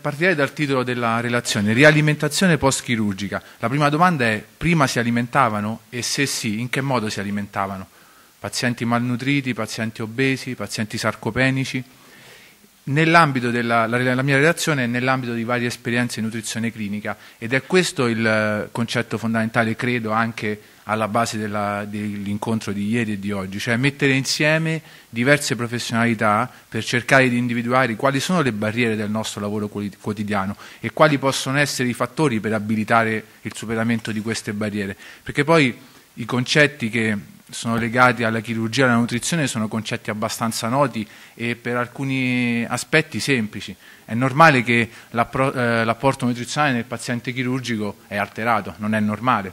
partirei dal titolo della relazione, rialimentazione post-chirurgica. La prima domanda è, prima si alimentavano e se sì, in che modo si alimentavano? Pazienti malnutriti, pazienti obesi, pazienti sarcopenici? Nell'ambito della la, la mia relazione è nell'ambito di varie esperienze in nutrizione clinica ed è questo il eh, concetto fondamentale, credo, anche alla base della, dell'incontro di ieri e di oggi, cioè mettere insieme diverse professionalità per cercare di individuare quali sono le barriere del nostro lavoro quotidiano e quali possono essere i fattori per abilitare il superamento di queste barriere, perché poi i concetti che sono legati alla chirurgia e alla nutrizione sono concetti abbastanza noti e per alcuni aspetti semplici. È normale che eh, l'apporto nutrizionale nel paziente chirurgico è alterato, non è normale.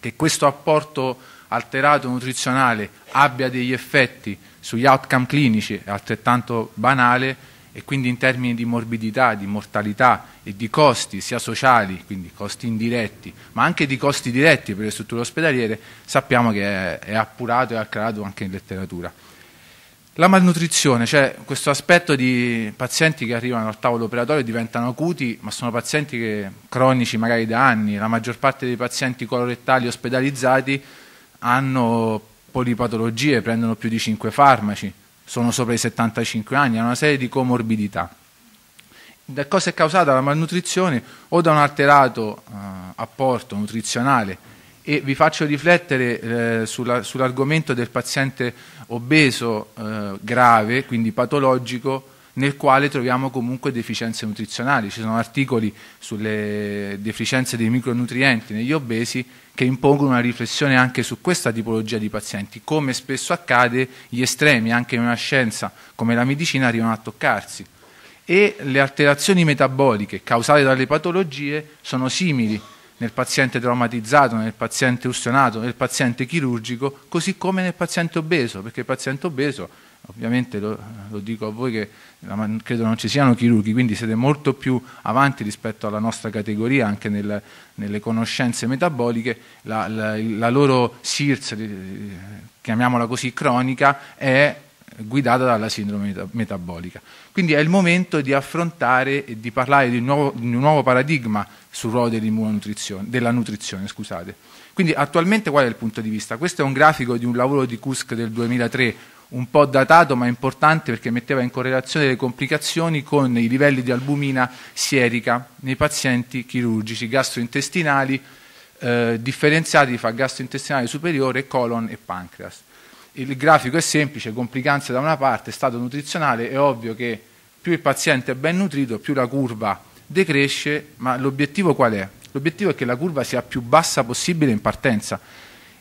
Che questo apporto alterato nutrizionale abbia degli effetti sugli outcome clinici è altrettanto banale e quindi in termini di morbidità, di mortalità e di costi sia sociali, quindi costi indiretti, ma anche di costi diretti per le strutture ospedaliere, sappiamo che è appurato e acclarato anche in letteratura. La malnutrizione, cioè questo aspetto di pazienti che arrivano al tavolo operatorio e diventano acuti, ma sono pazienti che, cronici magari da anni, la maggior parte dei pazienti colorettali ospedalizzati hanno polipatologie, prendono più di 5 farmaci, sono sopra i 75 anni, hanno una serie di comorbidità. Da cosa è causata la malnutrizione? O da un alterato eh, apporto nutrizionale e vi faccio riflettere eh, sulla, sull'argomento del paziente obeso eh, grave, quindi patologico, nel quale troviamo comunque deficienze nutrizionali. Ci sono articoli sulle deficienze dei micronutrienti negli obesi che impongono una riflessione anche su questa tipologia di pazienti, come spesso accade gli estremi anche in una scienza come la medicina arrivano a toccarsi e le alterazioni metaboliche causate dalle patologie sono simili nel paziente traumatizzato, nel paziente ustionato, nel paziente chirurgico, così come nel paziente obeso, perché il paziente obeso Ovviamente lo, lo dico a voi che la, credo non ci siano chirurghi, quindi siete molto più avanti rispetto alla nostra categoria anche nel, nelle conoscenze metaboliche. La, la, la loro SIRS, eh, chiamiamola così, cronica, è guidata dalla sindrome metabolica. Quindi è il momento di affrontare e di parlare di un nuovo, di un nuovo paradigma sul ruolo dell'immunonutrizione, della nutrizione. Scusate. Quindi attualmente qual è il punto di vista? Questo è un grafico di un lavoro di Kusk del 2003 un po' datato ma importante perché metteva in correlazione le complicazioni con i livelli di albumina sierica nei pazienti chirurgici gastrointestinali eh, differenziati fra gastrointestinale superiore, colon e pancreas. Il grafico è semplice, complicanze da una parte, stato nutrizionale, è ovvio che più il paziente è ben nutrito, più la curva decresce, ma l'obiettivo qual è? L'obiettivo è che la curva sia più bassa possibile in partenza,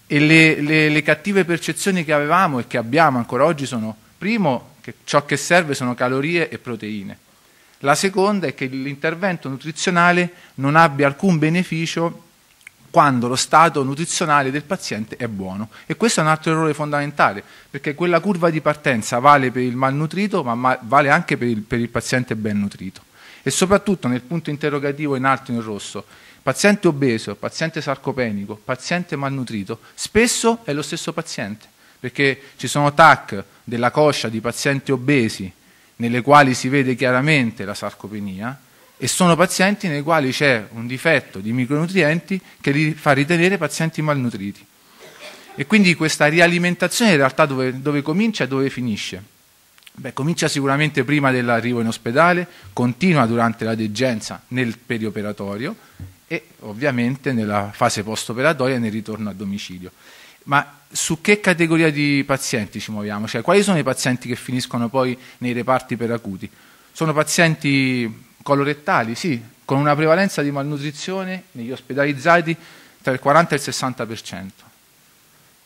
e le, le, le cattive percezioni che avevamo e che abbiamo ancora oggi sono, primo, che ciò che serve sono calorie e proteine. La seconda è che l'intervento nutrizionale non abbia alcun beneficio quando lo stato nutrizionale del paziente è buono. E questo è un altro errore fondamentale, perché quella curva di partenza vale per il malnutrito, ma vale anche per il, per il paziente ben nutrito e soprattutto nel punto interrogativo in alto in rosso, paziente obeso, paziente sarcopenico, paziente malnutrito, spesso è lo stesso paziente, perché ci sono TAC della coscia di pazienti obesi nelle quali si vede chiaramente la sarcopenia e sono pazienti nei quali c'è un difetto di micronutrienti che li fa ritenere pazienti malnutriti. E quindi questa rialimentazione in realtà dove, dove comincia e dove finisce? Beh, comincia sicuramente prima dell'arrivo in ospedale, continua durante la degenza nel perioperatorio e ovviamente nella fase postoperatoria e nel ritorno a domicilio. Ma su che categoria di pazienti ci muoviamo? Cioè, quali sono i pazienti che finiscono poi nei reparti per acuti? Sono pazienti colorettali, sì, con una prevalenza di malnutrizione negli ospedalizzati tra il 40 e il 60%.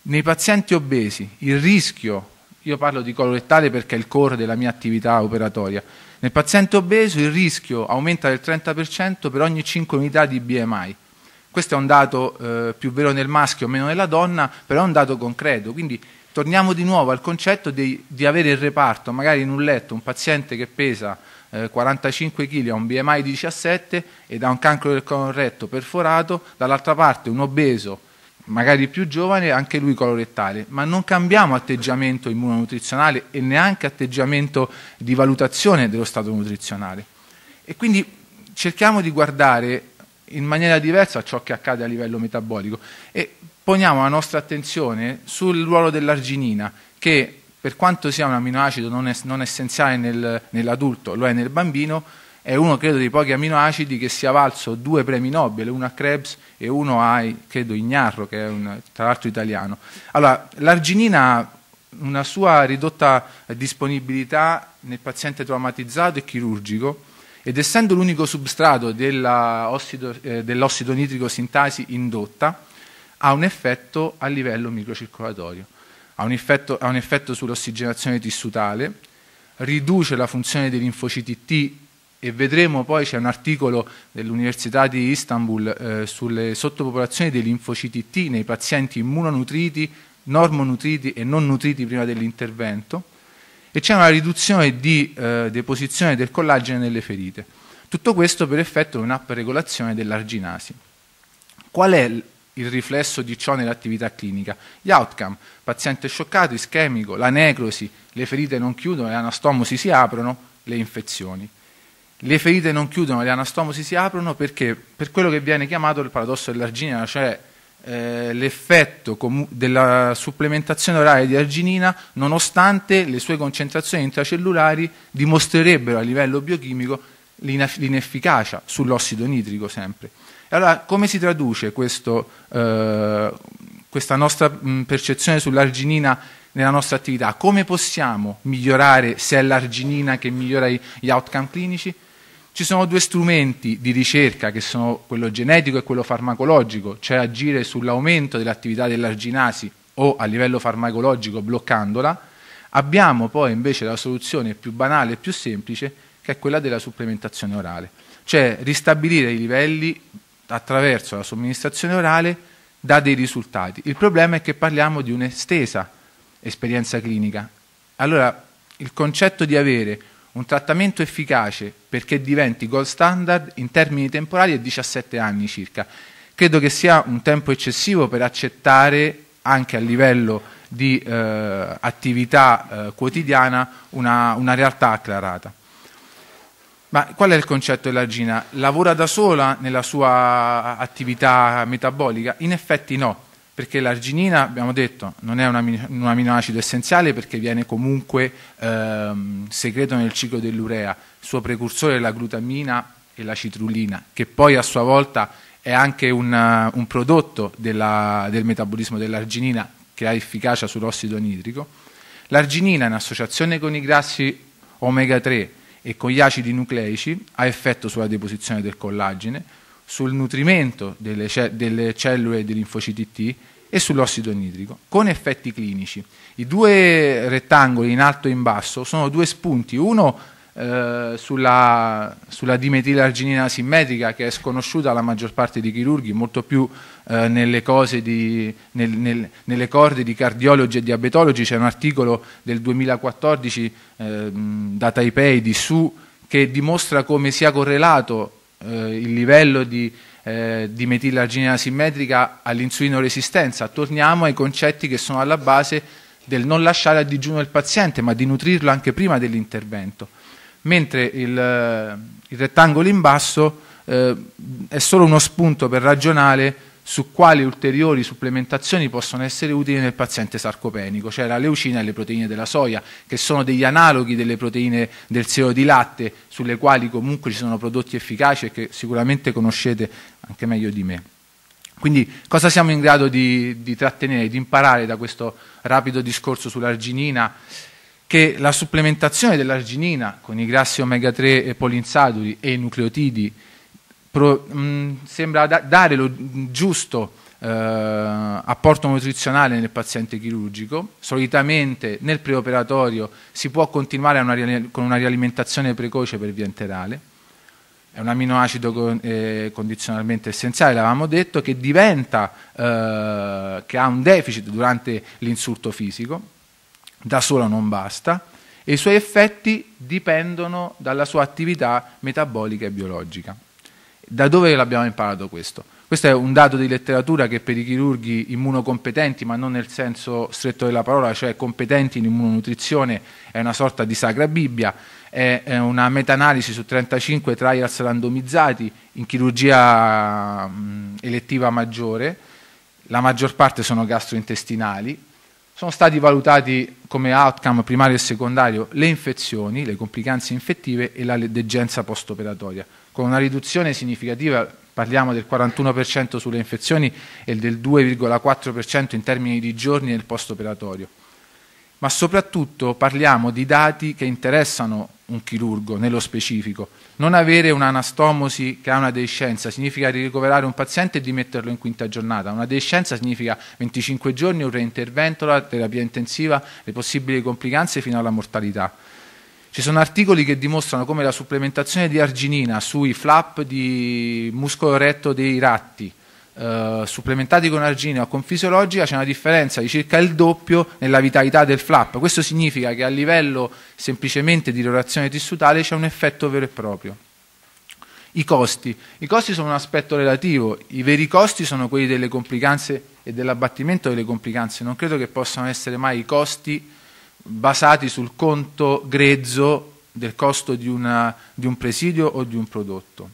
Nei pazienti obesi il rischio io parlo di colorettale perché è il core della mia attività operatoria. Nel paziente obeso il rischio aumenta del 30% per ogni 5 unità di BMI. Questo è un dato eh, più vero nel maschio o meno nella donna, però è un dato concreto. Quindi torniamo di nuovo al concetto di, di avere il reparto, magari in un letto, un paziente che pesa eh, 45 kg, ha un BMI di 17 ed ha un cancro del colon retto perforato, dall'altra parte un obeso magari più giovane, anche lui colorettale, ma non cambiamo atteggiamento immunonutrizionale e neanche atteggiamento di valutazione dello stato nutrizionale. E quindi cerchiamo di guardare in maniera diversa ciò che accade a livello metabolico e poniamo la nostra attenzione sul ruolo dell'arginina, che per quanto sia un aminoacido non, es- non essenziale nel, nell'adulto, lo è nel bambino, è uno credo dei pochi aminoacidi che si è valso due premi Nobel, uno a Krebs e uno a credo Ignarro che è un, tra l'altro italiano. Allora, l'arginina ha una sua ridotta disponibilità nel paziente traumatizzato e chirurgico ed essendo l'unico substrato dell'ossido, eh, dell'ossido nitrico sintasi indotta ha un effetto a livello microcircolatorio, ha un effetto, ha un effetto sull'ossigenazione tissutale, riduce la funzione dei linfociti T e vedremo poi c'è un articolo dell'Università di Istanbul eh, sulle sottopopolazioni dei linfociti T nei pazienti immunonutriti, normonutriti e non nutriti prima dell'intervento e c'è una riduzione di eh, deposizione del collagene nelle ferite. Tutto questo per effetto di un'up-regolazione dell'arginasi. Qual è il riflesso di ciò nell'attività clinica? Gli outcome, paziente scioccato, ischemico, la necrosi, le ferite non chiudono, le anastomosi si aprono, le infezioni le ferite non chiudono, le anastomosi si aprono perché per quello che viene chiamato il paradosso dell'arginina, cioè eh, l'effetto comu- della supplementazione orale di arginina nonostante le sue concentrazioni intracellulari dimostrerebbero a livello biochimico l'ine- l'inefficacia sull'ossido nitrico sempre. allora come si traduce questo, eh, questa nostra mh, percezione sull'arginina nella nostra attività? Come possiamo migliorare se è l'arginina che migliora gli outcome clinici? Ci sono due strumenti di ricerca che sono quello genetico e quello farmacologico, cioè agire sull'aumento dell'attività dell'arginasi o a livello farmacologico bloccandola. Abbiamo poi invece la soluzione più banale e più semplice che è quella della supplementazione orale, cioè ristabilire i livelli attraverso la somministrazione orale dà dei risultati. Il problema è che parliamo di un'estesa esperienza clinica. Allora il concetto di avere un trattamento efficace perché diventi gold standard in termini temporali è 17 anni circa. Credo che sia un tempo eccessivo per accettare anche a livello di eh, attività eh, quotidiana una, una realtà acclarata. Ma qual è il concetto della Lavora da sola nella sua attività metabolica? In effetti no perché l'arginina, abbiamo detto, non è un, aminoacido essenziale perché viene comunque ehm, segreto nel ciclo dell'urea, il suo precursore è la glutamina e la citrullina, che poi a sua volta è anche un, un prodotto della, del metabolismo dell'arginina che ha efficacia sull'ossido nitrico. L'arginina in associazione con i grassi omega 3 e con gli acidi nucleici ha effetto sulla deposizione del collagene, sul nutrimento delle, ce- delle cellule degli infociti T e sull'ossido nitrico, con effetti clinici. I due rettangoli in alto e in basso sono due spunti, uno eh, sulla, sulla, dimetilarginina simmetrica che è sconosciuta alla maggior parte dei chirurghi, molto più eh, nelle, di, nel, nel, nelle, corde di cardiologi e diabetologi, c'è un articolo del 2014 eh, da Taipei di Su che dimostra come sia correlato eh, il livello di, eh, di metilarginina simmetrica all'insulino resistenza, torniamo ai concetti che sono alla base del non lasciare a digiuno il paziente, ma di nutrirlo anche prima dell'intervento. Mentre il, eh, il rettangolo in basso eh, è solo uno spunto per ragionare su quali ulteriori supplementazioni possono essere utili nel paziente sarcopenico, cioè la leucina e le proteine della soia, che sono degli analoghi delle proteine del siero di latte, sulle quali comunque ci sono prodotti efficaci e che sicuramente conoscete anche meglio di me. Quindi cosa siamo in grado di, di trattenere, di imparare da questo rapido discorso sull'arginina? Che la supplementazione dell'arginina con i grassi omega 3 e polinsaturi e i nucleotidi pro, mh, mm, sembra da, dare lo giusto eh, apporto nutrizionale nel paziente chirurgico. Solitamente nel preoperatorio si può continuare una, con una rialimentazione precoce per via enterale. È un aminoacido con, eh, condizionalmente essenziale, l'avevamo detto, che diventa, eh, che ha un deficit durante l'insulto fisico, da solo non basta, e i suoi effetti dipendono dalla sua attività metabolica e biologica. Da dove l'abbiamo imparato questo? Questo è un dato di letteratura che per i chirurghi immunocompetenti, ma non nel senso stretto della parola, cioè competenti in immunonutrizione, è una sorta di sacra Bibbia, è una meta-analisi su 35 trials randomizzati in chirurgia elettiva maggiore, la maggior parte sono gastrointestinali, sono stati valutati come outcome primario e secondario le infezioni, le complicanze infettive e la degenza postoperatoria con una riduzione significativa, parliamo del 41% sulle infezioni e del 2,4% in termini di giorni nel post-operatorio. Ma soprattutto parliamo di dati che interessano un chirurgo nello specifico. Non avere un'anastomosi che ha una deiscenza significa ricoverare un paziente e dimetterlo in quinta giornata. Una deiscenza significa 25 giorni, un reintervento, la terapia intensiva, le possibili complicanze fino alla mortalità. Ci sono articoli che dimostrano come la supplementazione di arginina sui flap di muscolo retto dei ratti, Uh, supplementati con arginina o con fisiologica c'è una differenza di circa il doppio nella vitalità del flap. Questo significa che a livello semplicemente di rotazione tissutale c'è un effetto vero e proprio. I costi. I costi sono un aspetto relativo, i veri costi sono quelli delle complicanze e dell'abbattimento delle complicanze, non credo che possano essere mai i costi basati sul conto grezzo del costo di, una, di un presidio o di un prodotto.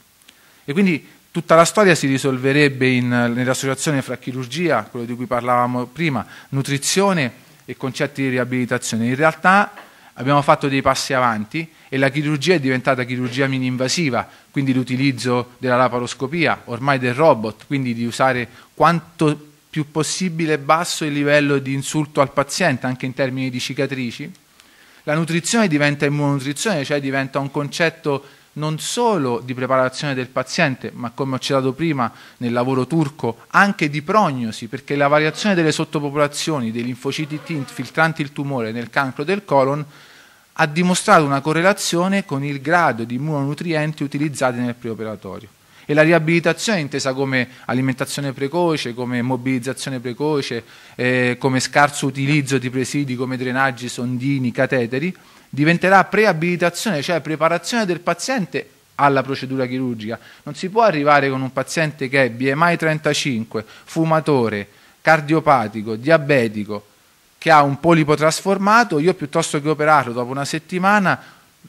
E quindi tutta la storia si risolverebbe in, nell'associazione fra chirurgia, quello di cui parlavamo prima, nutrizione e concetti di riabilitazione. In realtà abbiamo fatto dei passi avanti e la chirurgia è diventata chirurgia mini-invasiva, quindi l'utilizzo della laparoscopia, ormai del robot, quindi di usare quanto più possibile basso il livello di insulto al paziente, anche in termini di cicatrici. La nutrizione diventa immunonutrizione, cioè diventa un concetto non solo di preparazione del paziente, ma come ho citato prima nel lavoro turco, anche di prognosi, perché la variazione delle sottopopolazioni dei linfociti T infiltranti il tumore nel cancro del colon ha dimostrato una correlazione con il grado di immunonutrienti utilizzati nel preoperatorio. E la riabilitazione intesa come alimentazione precoce, come mobilizzazione precoce, eh, come scarso utilizzo di presidi come drenaggi, sondini, cateteri, diventerà preabilitazione, cioè preparazione del paziente alla procedura chirurgica. Non si può arrivare con un paziente che è BMI 35, fumatore, cardiopatico, diabetico, che ha un polipo trasformato, io piuttosto che operarlo dopo una settimana,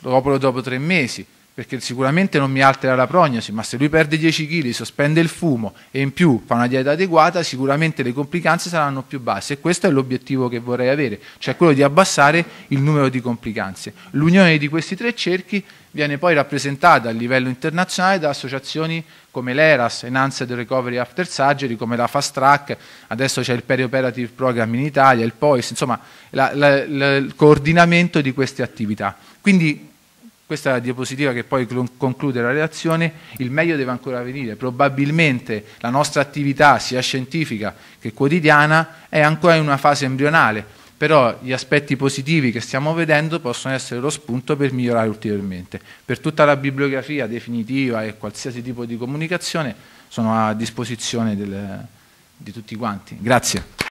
lo opero dopo tre mesi perché sicuramente non mi altera la prognosi, ma se lui perde 10 kg, sospende il fumo e in più fa una dieta adeguata, sicuramente le complicanze saranno più basse e questo è l'obiettivo che vorrei avere, cioè quello di abbassare il numero di complicanze. L'unione di questi tre cerchi viene poi rappresentata a livello internazionale da associazioni come l'ERAS, Enhanced Recovery After Surgery, come la Fast Track, adesso c'è il Perioperative Program in Italia, il POIS, insomma la, la, la, il coordinamento di queste attività. Quindi questa è la diapositiva che poi conclude la relazione, il meglio deve ancora venire. Probabilmente la nostra attività, sia scientifica che quotidiana, è ancora in una fase embrionale, però gli aspetti positivi che stiamo vedendo possono essere lo spunto per migliorare ulteriormente. Per tutta la bibliografia definitiva e qualsiasi tipo di comunicazione sono a disposizione del, di tutti quanti. Grazie.